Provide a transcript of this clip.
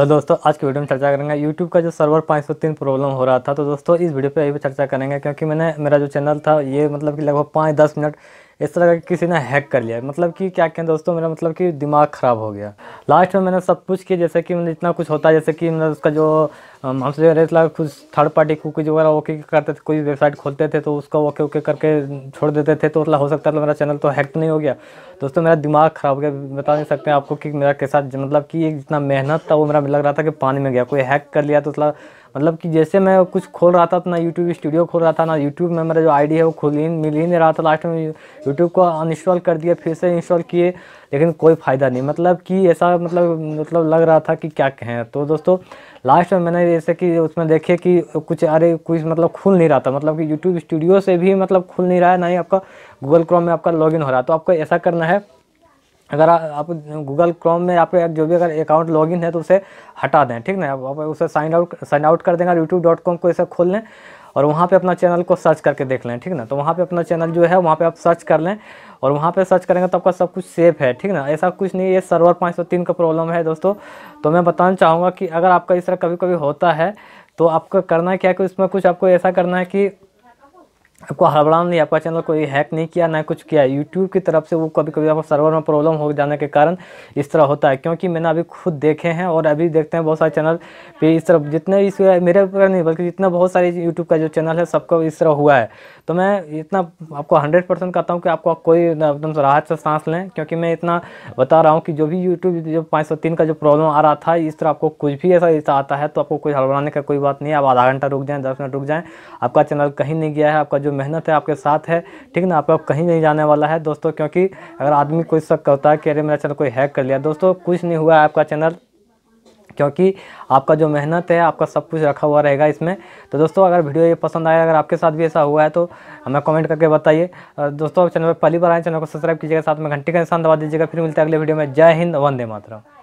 तो दोस्तों आज की वीडियो में चर्चा करेंगे यूट्यूब का जो सर्वर 503 प्रॉब्लम हो रहा था तो दोस्तों इस वीडियो पे यही पे चर्चा करेंगे क्योंकि मैंने मेरा जो चैनल था ये मतलब कि लगभग पाँच दस मिनट इस तरह का किसी ने हैक कर लिया मतलब कि क्या कहें दोस्तों मेरा मतलब कि दिमाग ख़राब हो गया लास्ट में मैंने सब कुछ किया जैसे कि मतलब इतना कुछ होता है जैसे कि मतलब उसका जो हमसे जो कुछ थर्ड पार्टी कुकीज वगैरह ओके करते थे कोई वेबसाइट खोलते थे तो उसका ओके ओके करके छोड़ देते थे तो मतलब हो सकता है मेरा चैनल तो हैक तो नहीं हो गया दोस्तों मेरा दिमाग ख़राब हो गया बता नहीं सकते हैं आपको कि मेरा कैसा मतलब कि जितना मेहनत था वो मेरा लग रहा था कि पानी में गया कोई हैक कर लिया तो उसका मतलब कि जैसे मैं कुछ खोल रहा था तो ना यूट्यूब स्टूडियो खोल रहा था ना यूट्यूब में मेरा जो आईडी है वो खुल ही मिल ही नहीं रहा था लास्ट में यूट्यूब को अनइंस्टॉल कर दिया फिर से इंस्टॉल किए लेकिन कोई फ़ायदा नहीं मतलब कि ऐसा मतलब मतलब लग रहा था कि क्या कहें तो दोस्तों लास्ट में मैंने जैसे कि उसमें देखे कि कुछ अरे कुछ मतलब खुल नहीं रहा था मतलब कि यूट्यूब स्टूडियो से भी मतलब खुल नहीं रहा है ना ही आपका गूगल क्रोम में आपका लॉगिन हो रहा है तो आपको ऐसा करना है अगर आ, आप गूगल क्रोम में आपके जो भी अगर अकाउंट लॉगिन है तो उसे हटा दें ठीक ना आप उसे साइन आउट साइन आउट कर देंगे यूट्यूब डॉट कॉम को ऐसे खोल लें और वहाँ पे अपना चैनल को सर्च करके देख लें ठीक ना तो वहाँ पे अपना चैनल जो है वहाँ पे आप सर्च कर लें और वहाँ पे सर्च करेंगे तो आपका सब कुछ सेफ है ठीक ना ऐसा कुछ नहीं ये सर्वर 503 का प्रॉब्लम है दोस्तों तो मैं बताना चाहूँगा कि अगर आपका इस तरह कभी कभी होता है तो आपको करना क्या है कि उसमें कुछ आपको ऐसा करना है कि आपको हड़बड़ा नहीं आपका चैनल कोई हैक नहीं किया ना कुछ किया यूट्यूब की तरफ से वो कभी कभी आपको सर्वर में प्रॉब्लम हो जाने के कारण इस तरह होता है क्योंकि मैंने अभी खुद देखे हैं और अभी देखते हैं बहुत सारे चैनल पे इस तरह जितने इस मेरे पर नहीं बल्कि जितना बहुत सारे यूट्यूब का जो चैनल है सबको इस तरह हुआ है तो मैं इतना आपको हंड्रेड परसेंट कहता हूँ कि आपको कोई एकदम राहत से सांस लें क्योंकि मैं इतना बता रहा हूँ कि जो भी यूट्यूब जो पाँच का जो प्रॉब्लम आ रहा था इस तरह आपको कुछ भी ऐसा आता है तो आपको कोई हड़बड़ाने का कोई बात नहीं आप आधा घंटा रुक जाएँ दस मिनट रुक जाएँ आपका चैनल कहीं नहीं गया है आपका जो जो मेहनत है आपके साथ है ठीक ना आपका कहीं नहीं जाने वाला है दोस्तों क्योंकि अगर आदमी कोई शक कहता है कि अरे मेरा चैनल कोई हैक कर लिया दोस्तों कुछ नहीं हुआ है आपका चैनल क्योंकि आपका जो मेहनत है आपका सब कुछ रखा हुआ रहेगा इसमें तो दोस्तों अगर वीडियो ये पसंद आया अगर आपके साथ भी ऐसा हुआ है तो हमें कमेंट करके बताइए दोस्तों चैनल पर पहली बार आए चैनल को सब्सक्राइब कीजिएगा साथ में घंटी का निशान दबा दीजिएगा फिर मिलते हैं अगले वीडियो में जय हिंद वंदे मातरम